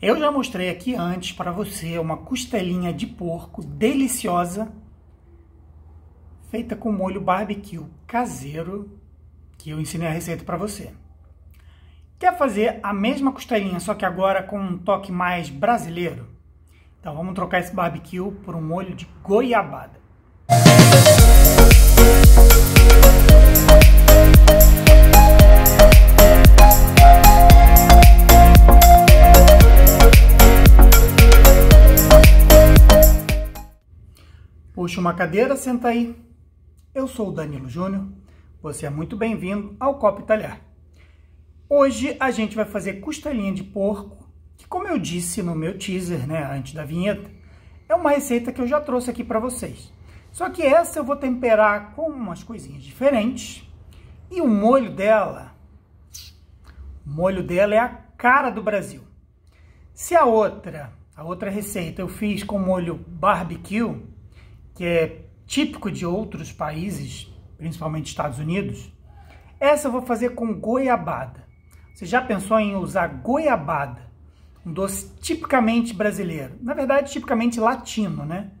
Eu já mostrei aqui antes para você uma costelinha de porco deliciosa, feita com molho barbecue caseiro, que eu ensinei a receita para você. Quer fazer a mesma costelinha, só que agora com um toque mais brasileiro? Então vamos trocar esse barbecue por um molho de goiabada. Puxa uma cadeira, senta aí. Eu sou o Danilo Júnior. Você é muito bem-vindo ao Copo Italiar. Hoje a gente vai fazer costelinha de porco, que como eu disse no meu teaser, né, antes da vinheta, é uma receita que eu já trouxe aqui para vocês. Só que essa eu vou temperar com umas coisinhas diferentes. E o molho dela, o molho dela é a cara do Brasil. Se a outra, a outra receita eu fiz com molho barbecue, que é típico de outros países, principalmente Estados Unidos, essa eu vou fazer com goiabada. Você já pensou em usar goiabada, um doce tipicamente brasileiro? Na verdade, tipicamente latino, né?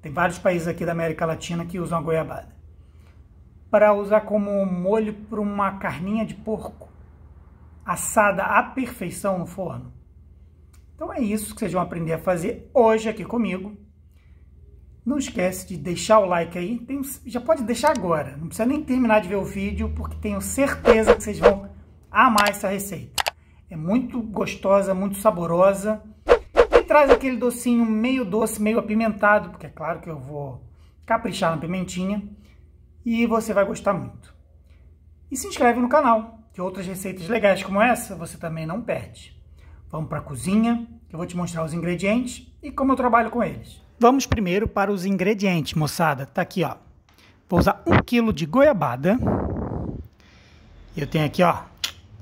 Tem vários países aqui da América Latina que usam a goiabada. Para usar como molho para uma carninha de porco, assada à perfeição no forno. Então é isso que vocês vão aprender a fazer hoje aqui comigo. Não esquece de deixar o like aí, já pode deixar agora, não precisa nem terminar de ver o vídeo, porque tenho certeza que vocês vão amar essa receita. É muito gostosa, muito saborosa e traz aquele docinho meio doce, meio apimentado, porque é claro que eu vou caprichar na pimentinha e você vai gostar muito. E se inscreve no canal, que outras receitas legais como essa você também não perde. Vamos para a cozinha, que eu vou te mostrar os ingredientes e como eu trabalho com eles. Vamos primeiro para os ingredientes, moçada. Tá aqui, ó. Vou usar um quilo de goiabada. Eu tenho aqui, ó,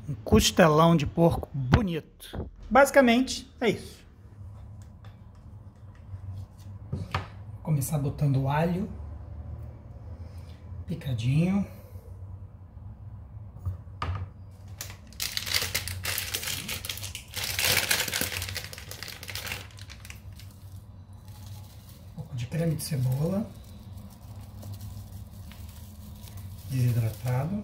um costelão de porco bonito. Basicamente, é isso. Vou começar botando o alho picadinho. de cebola desidratado.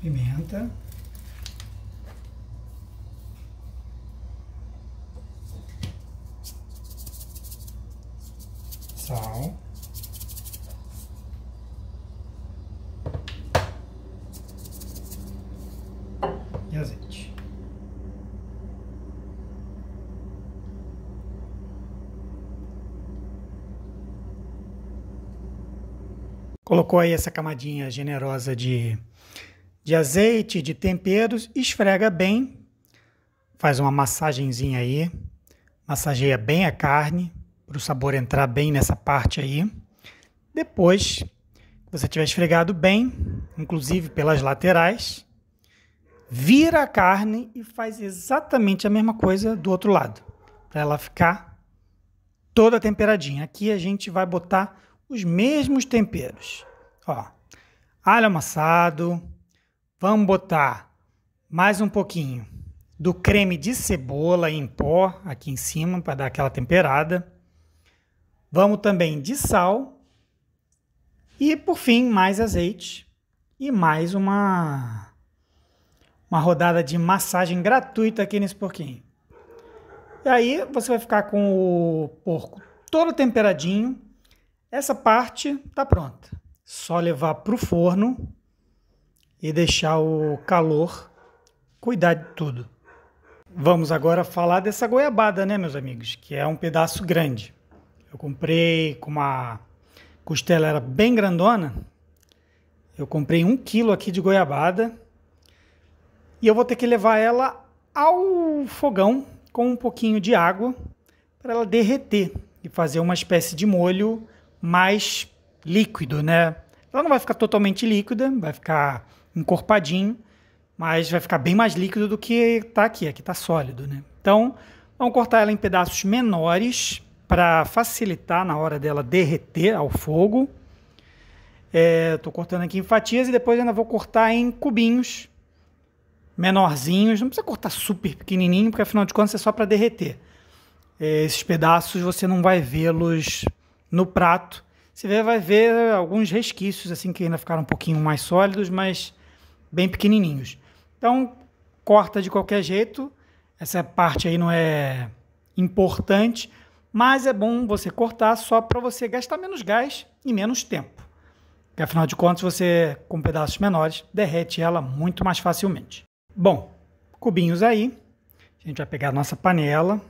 Pimenta. Sal. Colocou aí essa camadinha generosa de, de azeite, de temperos, esfrega bem, faz uma massagenzinha aí, massageia bem a carne, para o sabor entrar bem nessa parte aí. Depois que você tiver esfregado bem, inclusive pelas laterais, vira a carne e faz exatamente a mesma coisa do outro lado, para ela ficar toda temperadinha. Aqui a gente vai botar os mesmos temperos. Ó, alho amassado, vamos botar mais um pouquinho do creme de cebola em pó aqui em cima para dar aquela temperada. Vamos também de sal e por fim mais azeite e mais uma uma rodada de massagem gratuita aqui nesse porquinho. E aí você vai ficar com o porco todo temperadinho essa parte está pronta. Só levar para o forno e deixar o calor cuidar de tudo. Vamos agora falar dessa goiabada, né, meus amigos? Que é um pedaço grande. Eu comprei com uma costela era bem grandona. Eu comprei um quilo aqui de goiabada e eu vou ter que levar ela ao fogão com um pouquinho de água para ela derreter e fazer uma espécie de molho mais líquido, né? Ela não vai ficar totalmente líquida, vai ficar encorpadinho, mas vai ficar bem mais líquido do que tá aqui, aqui tá sólido, né? Então, vamos cortar ela em pedaços menores para facilitar na hora dela derreter ao fogo. Estou é, tô cortando aqui em fatias e depois ainda vou cortar em cubinhos menorzinhos. Não precisa cortar super pequenininho, porque afinal de contas é só para derreter. É, esses pedaços você não vai vê-los no prato, você vai ver alguns resquícios assim que ainda ficaram um pouquinho mais sólidos, mas bem pequenininhos. Então, corta de qualquer jeito. Essa parte aí não é importante, mas é bom você cortar só para você gastar menos gás e menos tempo. Porque afinal de contas, você com pedaços menores derrete ela muito mais facilmente. Bom, cubinhos aí. A gente vai pegar a nossa panela,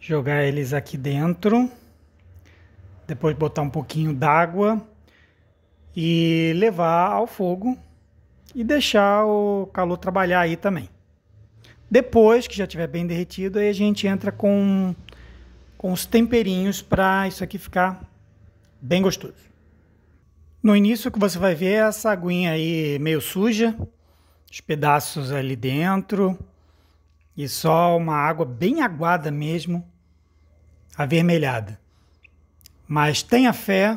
jogar eles aqui dentro. Depois botar um pouquinho d'água e levar ao fogo e deixar o calor trabalhar aí também. Depois que já tiver bem derretido, aí a gente entra com, com os temperinhos para isso aqui ficar bem gostoso. No início o que você vai ver é essa aguinha aí meio suja, os pedaços ali dentro e só uma água bem aguada mesmo, avermelhada. Mas tenha fé,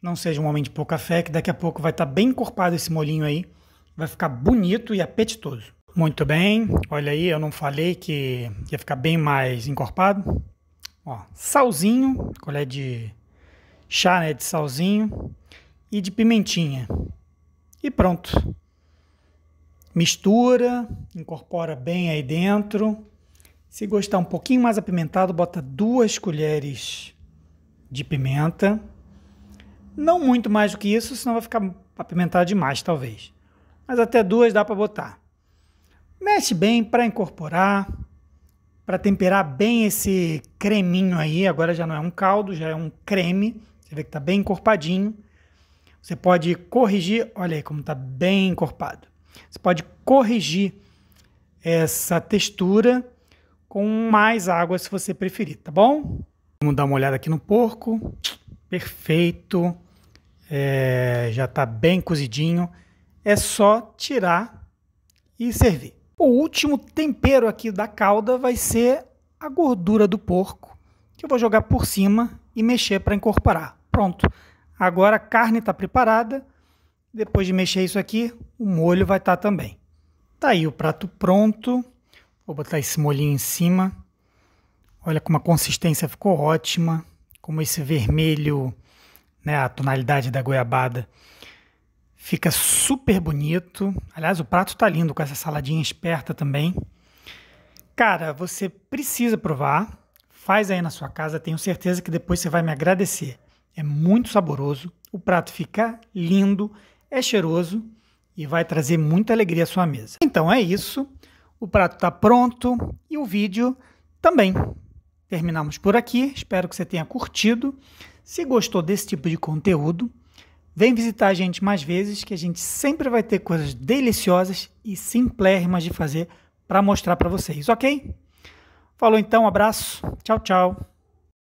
não seja um homem de pouca fé, que daqui a pouco vai estar tá bem encorpado esse molinho aí. Vai ficar bonito e apetitoso. Muito bem, olha aí, eu não falei que ia ficar bem mais encorpado. Ó, salzinho, colher de chá, né, de salzinho e de pimentinha. E pronto. Mistura, incorpora bem aí dentro. Se gostar um pouquinho mais apimentado, bota duas colheres de pimenta. Não muito mais do que isso, senão vai ficar apimentado demais, talvez. Mas até duas dá para botar. Mexe bem para incorporar, para temperar bem esse creminho aí. Agora já não é um caldo, já é um creme. Você vê que está bem encorpadinho. Você pode corrigir, olha aí como está bem encorpado. Você pode corrigir essa textura com mais água se você preferir, tá bom? Vamos dar uma olhada aqui no porco. Perfeito. É, já está bem cozidinho. É só tirar e servir. O último tempero aqui da calda vai ser a gordura do porco, que eu vou jogar por cima e mexer para incorporar. Pronto. Agora a carne está preparada. Depois de mexer isso aqui, o molho vai estar tá também. Tá aí o prato pronto. Vou botar esse molhinho em cima. Olha como a consistência ficou ótima, como esse vermelho, né, a tonalidade da goiabada fica super bonito. Aliás, o prato tá lindo com essa saladinha esperta também. Cara, você precisa provar. Faz aí na sua casa, tenho certeza que depois você vai me agradecer. É muito saboroso, o prato fica lindo, é cheiroso e vai trazer muita alegria à sua mesa. Então é isso. O prato está pronto e o vídeo também terminamos por aqui. Espero que você tenha curtido. Se gostou desse tipo de conteúdo, vem visitar a gente mais vezes, que a gente sempre vai ter coisas deliciosas e simplérrimas de fazer para mostrar para vocês, ok? Falou então, abraço, tchau, tchau.